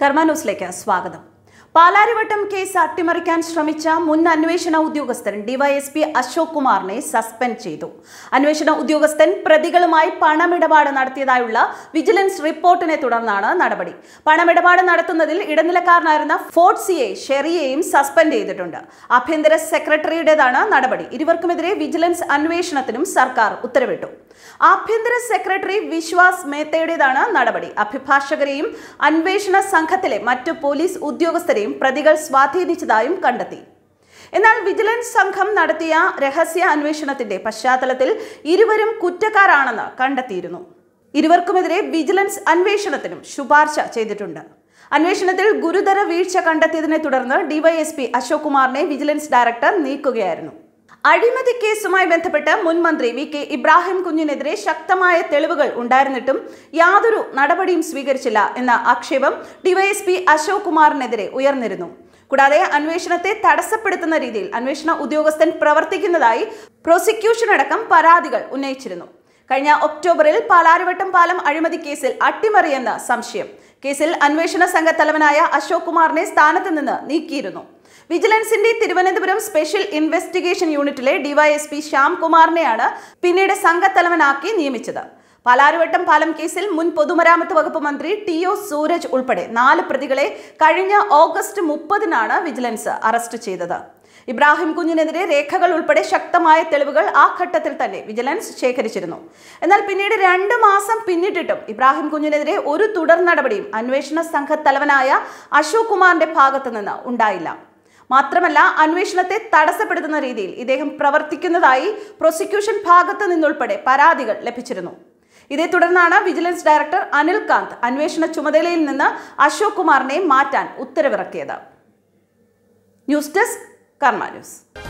കർമാനൂസിലേക്ക് സ്വാഗതം പാലാരിവട്ടം കേസ് അട്ടിമറിക്കാൻ ശ്രമിച്ച മുൻ അന്വേഷണ ഉദ്യോഗസ്ഥൻ ഡിവൈഎസ്പി അശോക് കുമാറിനെ സസ്പെൻഡ് ചെയ്തു അന്വേഷണ ഉദ്യോഗസ്ഥൻ പ്രതികളുമായി പണമിടപാട് നടത്തിയതായുള്ള വിജിലൻസ് റിപ്പോർട്ടിനെ തുടർന്നാണ് നടപടി പണമിടപാട് നടത്തുന്നതിൽ ഇടനിലക്കാരനായിരുന്ന ഫോർട്സിയെ ഷെറിയെയും സസ്പെൻഡ് ചെയ്തിട്ടുണ്ട് ആഭ്യന്തര സെക്രട്ടറിയുടേതാണ് നടപടി ഇരുവർക്കുമെതിരെ വിജിലൻസ് അന്വേഷണത്തിനും സർക്കാർ ഉത്തരവിട്ടു ആഭ്യന്തര സെക്രട്ടറി വിശ്വാസ് മേത്തയുടേതാണ് നടപടി അഭിഭാഷകരെയും അന്വേഷണ സംഘത്തിലെ മറ്റു പോലീസ് ഉദ്യോഗസ്ഥരെയും പ്രതികൾ സ്വാധീനിച്ചതായും കണ്ടെത്തി എന്നാൽ വിജിലൻസ് സംഘം നടത്തിയ രഹസ്യ അന്വേഷണത്തിന്റെ പശ്ചാത്തലത്തിൽ ഇരുവരും കുറ്റക്കാരാണെന്ന് കണ്ടെത്തിയിരുന്നു ഇരുവർക്കുമെതിരെ വിജിലൻസ് അന്വേഷണത്തിനും ശുപാർശ ചെയ്തിട്ടുണ്ട് അന്വേഷണത്തിൽ ഗുരുതര വീഴ്ച കണ്ടെത്തിയതിനെ തുടർന്ന് ഡിവൈഎസ്പി അശോക് കുമാറിനെ വിജിലൻസ് ഡയറക്ടർ നീക്കുകയായിരുന്നു അഴിമതി കേസുമായി ബന്ധപ്പെട്ട് മുൻ മന്ത്രി വി കെ ഇബ്രാഹിം കുഞ്ഞിനെതിരെ ശക്തമായ തെളിവുകൾ ഉണ്ടായിരുന്നിട്ടും യാതൊരു നടപടിയും സ്വീകരിച്ചില്ല എന്ന ആക്ഷേപം ഡിവൈഎസ്പി അശോക് കുമാറിനെതിരെ ഉയർന്നിരുന്നു കൂടാതെ അന്വേഷണത്തെ തടസ്സപ്പെടുത്തുന്ന രീതിയിൽ അന്വേഷണ ഉദ്യോഗസ്ഥൻ പ്രവർത്തിക്കുന്നതായി പ്രോസിക്യൂഷൻ അടക്കം പരാതികൾ ഉന്നയിച്ചിരുന്നു കഴിഞ്ഞ ഒക്ടോബറിൽ പാലാരിവട്ടം പാലം അഴിമതി കേസിൽ അട്ടിമറിയെന്ന് സംശയം കേസിൽ അന്വേഷണ സംഘ തലവനായ അശോക് കുമാറിനെ സ്ഥാനത്ത് നിന്ന് നീക്കിയിരുന്നു വിജിലൻസിന്റെ തിരുവനന്തപുരം സ്പെഷ്യൽ ഇൻവെസ്റ്റിഗേഷൻ യൂണിറ്റിലെ ഡിവൈഎസ്പി ശ്യാംകുമാറിനെയാണ് പിന്നീട് സംഘത്തലവനാക്കി നിയമിച്ചത് പാലാരുവട്ടം പാലം കേസിൽ മുൻ പൊതുമരാമത്ത് വകുപ്പ് മന്ത്രി ടി ഒ സൂരജ് ഉൾപ്പെടെ നാല് പ്രതികളെ കഴിഞ്ഞ ഓഗസ്റ്റ് മുപ്പതിനാണ് വിജിലൻസ് അറസ്റ്റ് ചെയ്തത് ഇബ്രാഹിം കുഞ്ഞിനെതിരെ രേഖകൾ ഉൾപ്പെടെ ശക്തമായ തെളിവുകൾ ആ ഘട്ടത്തിൽ തന്നെ വിജിലൻസ് ശേഖരിച്ചിരുന്നു എന്നാൽ പിന്നീട് രണ്ട് മാസം പിന്നിട്ടിട്ടും ഇബ്രാഹിം കുഞ്ഞിനെതിരെ ഒരു തുടർ നടപടിയും അന്വേഷണ തലവനായ അശോക് കുമാറിന്റെ ഭാഗത്തു നിന്ന് ഉണ്ടായില്ല മാത്രമല്ല അന്വേഷണത്തെ തടസ്സപ്പെടുത്തുന്ന രീതിയിൽ ഇദ്ദേഹം പ്രവർത്തിക്കുന്നതായി പ്രോസിക്യൂഷൻ ഭാഗത്ത് നിന്നുൾപ്പെടെ പരാതികൾ ലഭിച്ചിരുന്നു ഇതേ തുടർന്നാണ് വിജിലൻസ് ഡയറക്ടർ അനിൽ കാന്ത് അന്വേഷണ ചുമതലയിൽ നിന്ന് അശോക് കുമാറിനെ മാറ്റാൻ ഉത്തരവിറക്കിയത് ന്യൂസ് ഡെസ്ക് കർമ്മ ന്യൂസ്